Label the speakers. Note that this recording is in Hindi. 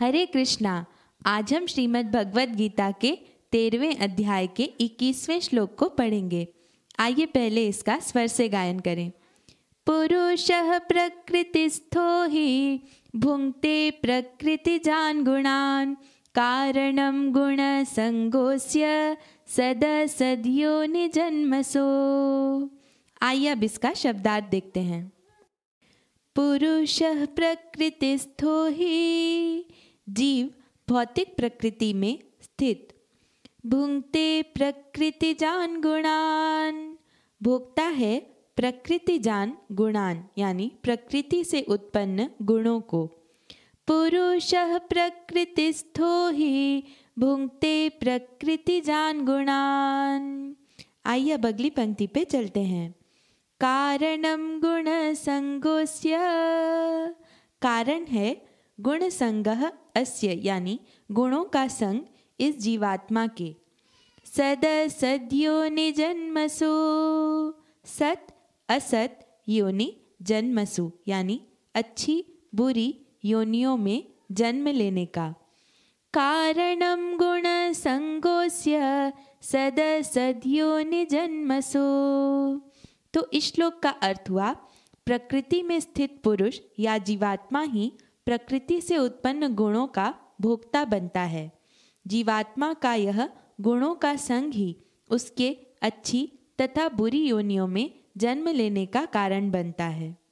Speaker 1: हरे कृष्णा आज हम श्रीमद् भगवद गीता के तेरहवें अध्याय के इक्कीसवें श्लोक को पढ़ेंगे आइए पहले इसका स्वर से गायन करें पुरुष स्थो ही भुंगते प्रकृति जान गुणान कारणम गुण संगोस्य सद सदियों ने सो आइए अब इसका शब्दार्थ देखते हैं प्रकृति स्थो ही जीव भौतिक प्रकृति में स्थित भूंगते प्रकृति जान गुणान भोगता है प्रकृति जान गुणान यानी प्रकृति से उत्पन्न गुणों को पुरुष प्रकृतिस्थो ही भूंगते प्रकृति जान गुणान आइए अब अगली पंक्ति पे चलते हैं कारणम गुण संगोस्य कारण है गुण संगह अस्य यानी गुणों का संग इस जीवात्मा के सद सद्यो निजन्मसु सत असत योनि जन्मसु यानी अच्छी बुरी योनियों में जन्म लेने का कारणम गुण संगोस्य सद सद्यो निजन्मसु तो इस श्लोक का अर्थ हुआ प्रकृति में स्थित पुरुष या जीवात्मा ही प्रकृति से उत्पन्न गुणों का भोक्ता बनता है जीवात्मा का यह गुणों का संग ही उसके अच्छी तथा बुरी योनियों में जन्म लेने का कारण बनता है